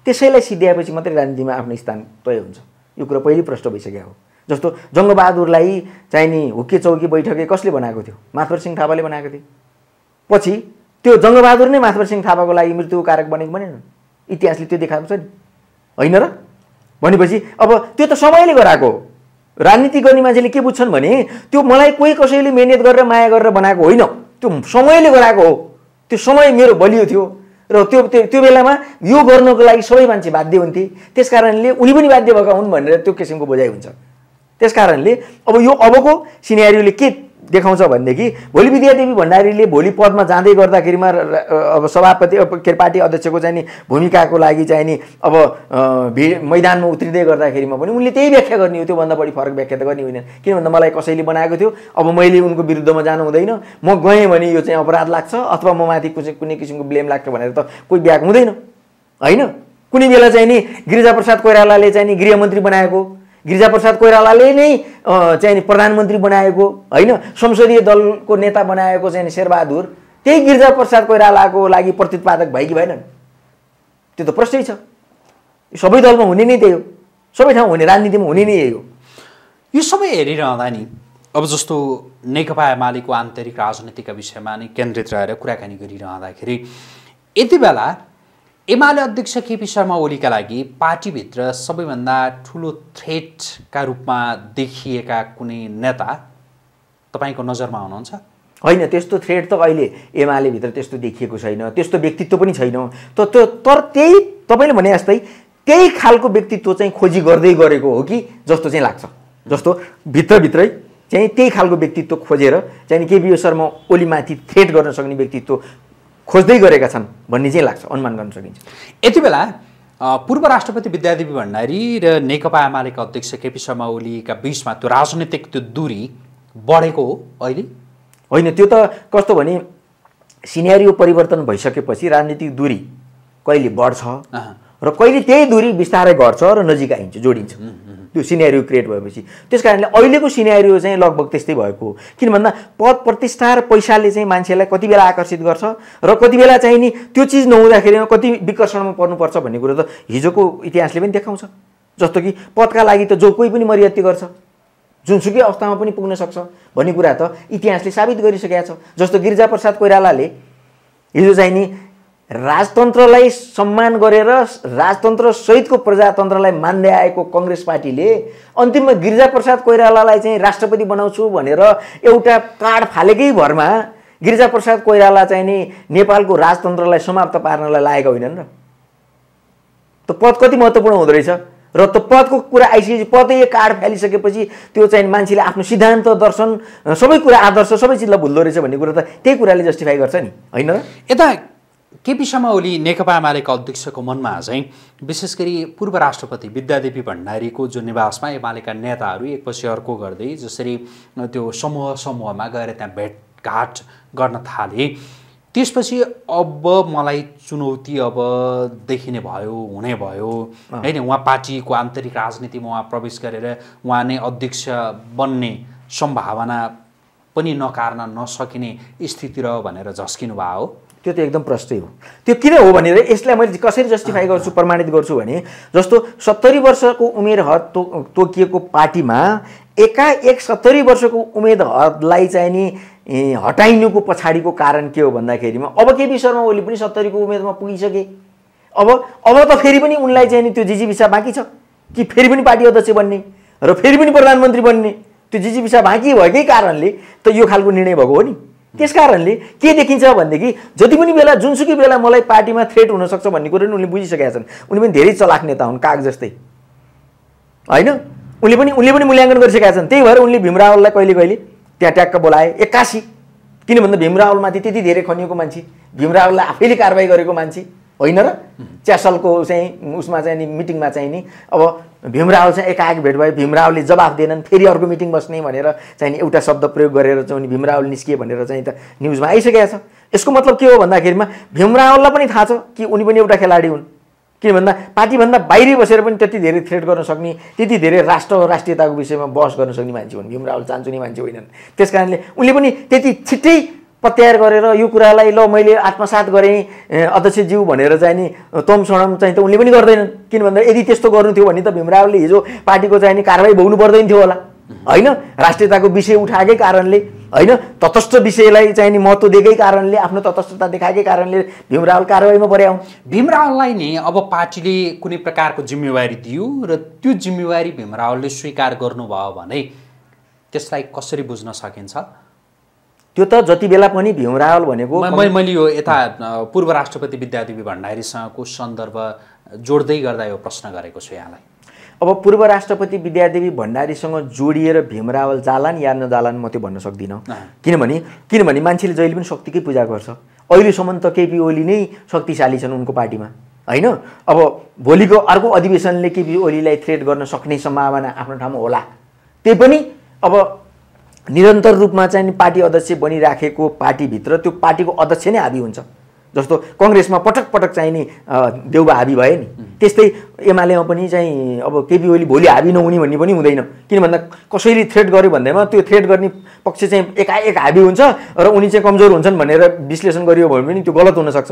त्यसैलाई सिद्ध्याएपछि मात्रै राजनीतिमा आफ्नो स्थान तय हुन्छ यो कुरा पहिल्यै प्रश्न भइसक्यो हो जस्तो जङ्गबहादुरलाई चाहिने हुके चौकी बैठके कसले बनाएको थियो माथवर सिंह थापाले बनाएको थियो पछि त्यो जङ्गबहादुर नै माथवर सिंह थापाको लागि मृत्युको कारक बनेको बनेन इतिहासले त्यो देखाएको छ नि होइन र भनेपछि अब त्यो त समयले गराएको हो राजनीति गर्ने मान्छेले के बुझ्छन् भने त्यो मलाई कोही कसैले मेहनत गरेर माया गरेर बनाएको होइन त्यो समयले गराएको हो त्यो समय मेरो बलियो थियो र त्यो त्यो बेलामा यो गर्नको लागि सबै मान्छे बाध्य हुन्थे त्यस कारणले उनी पनि बाध्य भएका हुन् भनेर त्यो किसिमको बुझाइ हुन्छ त्यस कारणले अब यो अबको सिनेरियोले के देखाउँछ भनेदेखि भोलि विद्यादेवी भण्डारीले भोलि पदमा जाँदै गर्दाखेरिमा अब सभापति अब के अरे पार्टी अध्यक्षको चाहिँ नि भूमिकाको लागि चाहिँ नि अब भि मैदानमा उत्रिँदै गर्दाखेरिमा पनि उनले त्यही व्याख्या गर्ने हो त्योभन्दा बढी फरक व्याख्या त गर्ने होइन भन्दा मलाई कसैले बनाएको थियो अब मैले उनको विरुद्धमा जानु हुँदैन म गएँ भने यो चाहिँ अपराध लाग्छ अथवा म माथि कुनै कुनै किसिमको ब्लेम लाग्छ भनेर त कोही ब्याक हुँदैन होइन कुनै बेला चाहिँ नि गिरिजाप्रसाद कोइरालाले चाहिँ नि गृहमन्त्री बनाएको गिरिजाप्रसाद कोइरालाले नै चाहिँ प्रधानमन्त्री बनाएको होइन संसदीय दलको नेता बनाएको चाहिँ शेरबहादुर त्यही गिरिजाप्रसाद कोइरालाको लागि प्रत्युत्पादक भयो कि भएनन् त्यो त प्रश्नै छ सबै दलमा हुने नै त्यही हो सबै ठाउँ हुने राजनीतिमा हुने नै यही हो यो सबै हेरिरहँदा नि अब जस्तो नेकपा एमालेको आन्तरिक राजनीतिका विषयमा नै केन्द्रित रहेर कुराकानी गरिरहँदाखेरि यति बेला एमाले अध्यक्ष केपी शर्मा ओलीका लागि पार्टीभित्र सबैभन्दा ठुलो थ्रेटका रूपमा देखिएका कुनै नेता तपाईँको नजरमा हुनुहुन्छ होइन त्यस्तो थ्रेट त अहिले एमाले भित्र त्यस्तो देखिएको छैन त्यस्तो व्यक्तित्व पनि छैन त त्यो तर त्यही तपाईँले भने जस्तै त्यही खालको व्यक्तित्व चाहिँ खोजी गर्दै गरेको हो कि जस्तो चाहिँ लाग्छ जस्तो भित्रभित्रै चाहिँ त्यही खालको व्यक्तित्व खोजेर चाहिँ केपी शर्मा ओलीमाथि थ्रेट गर्न सक्ने व्यक्तित्व खोज्दै गरेका छन् भन्ने चाहिँ लाग्छ अनुमान गर्न सकिन्छ यति बेला पूर्व राष्ट्रपति विद्यादेवी भण्डारी र नेकपा एमालेका अध्यक्ष केपी शर्मा ओलीका बिचमा त्यो राजनैतिक त्यो दूरी बढेको हो अहिले होइन त्यो त कस्तो भने सिनेरियो परिवर्तन भइसकेपछि राजनीतिक दूरी कहिले बढ्छ र कहिले त्यही दुरी बिस्तारै घट्छ र नजिक आइन्छ जोडिन्छ त्यो सिनेरियो क्रिएट भएपछि त्यस कारणले अहिलेको सिनेरियो चाहिँ लगभग त्यस्तै भएको हो किन भन्दा पद प्रतिष्ठा र पैसाले चाहिँ मान्छेलाई कति बेला आकर्षित गर्छ र कति बेला चाहिँ नि त्यो चिज नहुँदाखेरि कति विकर्षणमा पर्नुपर्छ भन्ने कुरो त हिजोको इतिहासले पनि देखाउँछ जस्तो कि पदका लागि त जो कोही पनि मर्यादती गर्छ जुनसुकै अवस्थामा पनि पुग्न सक्छ भन्ने कुरा त इतिहासले साबित गरिसकेका छ जस्तो गिरिजाप्रसाद कोइरालाले हिजो चाहिँ नि राजतन्त्रलाई सम्मान गरेर राजतन्त्र सहितको प्रजातन्त्रलाई मान्दै आएको कङ्ग्रेस पार्टीले अन्तिममा गिरिजाप्रसाद कोइरालालाई चाहिँ राष्ट्रपति बनाउँछु भनेर एउटा कार्ड फालेकै भरमा गिरिजाप्रसाद कोइराला चाहिँ नि नेपालको राजतन्त्रलाई समाप्त पार्नलाई लागेको होइनन् र त पद कति महत्त्वपूर्ण हुँदो रहेछ र त्यो पदको कुरा आइसकेपछि पदै कार्ड फालिसकेपछि त्यो चाहिँ मान्छेले आफ्नो सिद्धान्त दर्शन सबै कुरा आदर्श सबै चिजलाई भुल्दो रहेछ भन्ने कुरा त त्यही कुराले जस्टिफाई गर्छ नि होइन यता केपी शर्मा ओली नेकपा एमालेका अध्यक्षको मनमा चाहिँ विशेष गरी पूर्व राष्ट्रपति विद्यादेवी भण्डारीको जो निवासमा एमालेका नेताहरू एकपछि अर्को गर्दै जसरी त्यो समूह समूहमा गएर त्यहाँ भेटघाट गर्न थाले त्यसपछि अब मलाई चुनौती अब देखिने भयो हुने भयो होइन उहाँ पार्टीको आन्तरिक राजनीतिमा उहाँ प्रवेश गरेर उहाँ नै अध्यक्ष बन्ने सम्भावना पनि नकार्न नसकिने स्थिति रह्यो भनेर झस्किनु भयो त्यो त एकदम प्रष्टै हो त्यो किन हो भनेर यसलाई मैले कसरी जस्टिफाई गर्छु प्रमाणित गर्छु भने जस्तो सत्तरी वर्षको उमेर हद तो तोकिएको पार्टीमा एकाएक सत्तरी वर्षको उमेर हदलाई चाहिँ नि हटाइनुको पछाडिको कारण के हो भन्दाखेरिमा अब केपी शर्मा ओली पनि सत्तरीको उमेरमा पुगिसके अब अब त फेरि पनि उनलाई चाहिँ नि त्यो जिजिविसा बाँकी छ कि फेरि पनि पार्टी अध्यक्ष बन्ने र फेरि पनि प्रधानमन्त्री बन्ने त्यो जिजिविसा बाँकी भएकै कारणले त यो खालको निर्णय भएको हो नि त्यस कारणले के देखिन्छ भनेदेखि जति पनि बेला जुनसुकै बेला मलाई पार्टीमा थ्रेट हुनसक्छ भन्ने कुरो नि उनले बुझिसकेका छन् उनी पनि धेरै चलाख नेता हुन् काग जस्तै होइन उनले पनि उनले पनि मूल्याङ्कन गरिसकेका छन् त्यही भएर उनले भीमरावललाई कहिले कहिले त्यहाँ ट्याक्क बोलाए एक्कासी किन भन्दा भीमरावलमाथि त्यति धेरै खनिएको मान्छे भीमरावललाई आफैले कारवाही गरेको मान्छे होइन र च्यासलको चाहिँ उसमा चाहिँ नि मिटिङमा चाहिँ नि अब भीमराव चाहिँ एकाएक भेट भयो भीमरावले जवाफ दिएनन् फेरि अर्को मिटिङ बस्ने भनेर चाहिँ नि एउटा शब्द प्रयोग गरेर चाहिँ भीमरावले निस्किए भनेर चाहिँ त न्युजमा आइसकेको छ यसको मतलब के हो भन्दाखेरिमा भीमरावललाई पनि थाहा छ कि उनी पनि एउटा खेलाडी हुन् किन भन्दा पार्टीभन्दा बाहिरै बसेर पनि त्यति धेरै थ्रेड गर्न सक्ने त्यति धेरै राष्ट्र राष्ट्रियताको विषयमा बहस गर्न सक्ने मान्छे हुन् भीमरावल चान्चुने मान्छे होइनन् त्यस कारणले उनले पनि त्यति छिट्टै पत्यार गरेर यो कुरालाई ल मैले आत्मसात गरेँ अध्यक्षज्यू भनेर चाहिँ नि तोम सडम चाहिँ त उनले पनि गर्दैनन् किन भन्दा यदि त्यस्तो गर्नु थियो भने त भीमरावले हिजो पार्टीको चाहिँ नि कारवाही भोग्नु पर्दैन थियो होला होइन राष्ट्रियताको विषय उठाएकै कारणले होइन तटस्थ विषयलाई चाहिँ नि महत्त्व दिएकै कारणले आफ्नो तटस्थता देखाएकै कारणले भीमरावल कारवाहीमा पर्याउँ भीमरावललाई नि अब पार्टीले कुनै प्रकारको जिम्मेवारी दियो र त्यो जिम्मेवारी भीमरावलले स्वीकार गर्नुभयो भने त्यसलाई कसरी बुझ्न सकिन्छ त्यो त जति बेला पनि भीम रावल भनेको मैले यो यता पूर्व राष्ट्रपति विद्यादेवी भण्डारीसँगको सन्दर्भ जोड्दै गर्दा यो प्रश्न गरेको छु यहाँलाई अब पूर्व राष्ट्रपति विद्यादेवी भण्डारीसँग जोडिएर भीमरावल जालान् या नजालान् म त्यो भन्न सक्दिनँ किनभने किनभने मान्छेले जहिले पनि शक्तिकै पूजा गर्छ अहिलेसम्म त केपी ओली नै शक्तिशाली छन् उनको पार्टीमा होइन अब भोलिको अर्को अधिवेशनले केपी ओलीलाई थ्रेड गर्न सक्ने सम्भावना आफ्नो ठाउँमा होला त्यही पनि अब निरन्तर रूपमा चाहिँ पार्टी अध्यक्ष बनिराखेको पार्टीभित्र त्यो पार्टीको अध्यक्ष नै हाबी हुन्छ जस्तो कङ्ग्रेसमा पटक पटक चाहिँ नि देउबा हाबी भयो नि त्यस्तै एमालेमा पनि चाहिँ अब केपी ओली भोलि हाबी नहुने भन्ने पनि हुँदैन किन भन्दा कसैले थ्रेट गर्यो भन्दैमा त्यो थ्रेट गर्ने पक्ष चाहिँ एकाएक हाबी हुन्छ र उनी चाहिँ कमजोर हुन्छन् भनेर विश्लेषण गरियो भने पनि त्यो गलत हुनसक्छ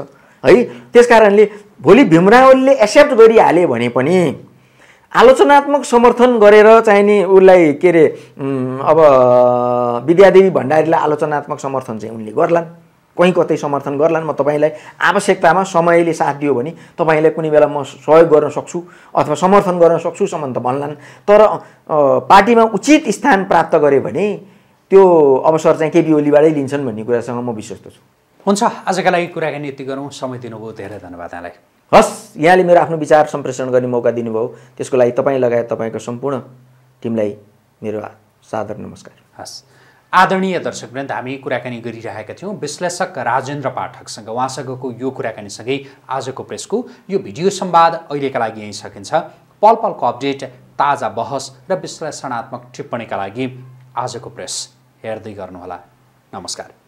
है त्यस कारणले भोलि भीमरावलले एक्सेप्ट गरिहाल्यो भने पनि आलोचनात्मक समर्थन गरेर चाहिँ नि उसलाई के अरे अब विद्यादेवी भण्डारीलाई आलोचनात्मक समर्थन चाहिँ उनले गर्लान् कहीँ कतै समर्थन गर्लान् म तपाईँलाई आवश्यकतामा समयले साथ दियो भने तपाईँलाई कुनै बेला म सहयोग गर्न सक्छु अथवा समर्थन गर्न सक्छु त भन्लान् तर पार्टीमा उचित स्थान प्राप्त गरे भने त्यो अवसर चाहिँ केपी ओलीबाटै लिन्छन् भन्ने कुरासँग म विश्वस्त छु हुन्छ आजका लागि कुराकानी यति गरौँ समय दिनुभयो धेरै धन्यवाद यहाँलाई हस् यहाँले मेरो आफ्नो विचार सम्प्रेषण गर्ने मौका दिनुभयो त्यसको लागि तपाईँ लगायत तपाईँको सम्पूर्ण टिमलाई मेरो सादर नमस्कार हस् आदरणीय दर्शक वृन्द हामी कुराकानी गरिरहेका थियौँ विश्लेषक राजेन्द्र पाठकसँग उहाँसँगको यो कुराकानीसँगै आजको प्रेसको यो भिडियो सम्वाद अहिलेका लागि यहीँ सकिन्छ पल पलको अपडेट ताजा बहस र विश्लेषणात्मक टिप्पणीका लागि आजको प्रेस हेर्दै गर्नुहोला नमस्कार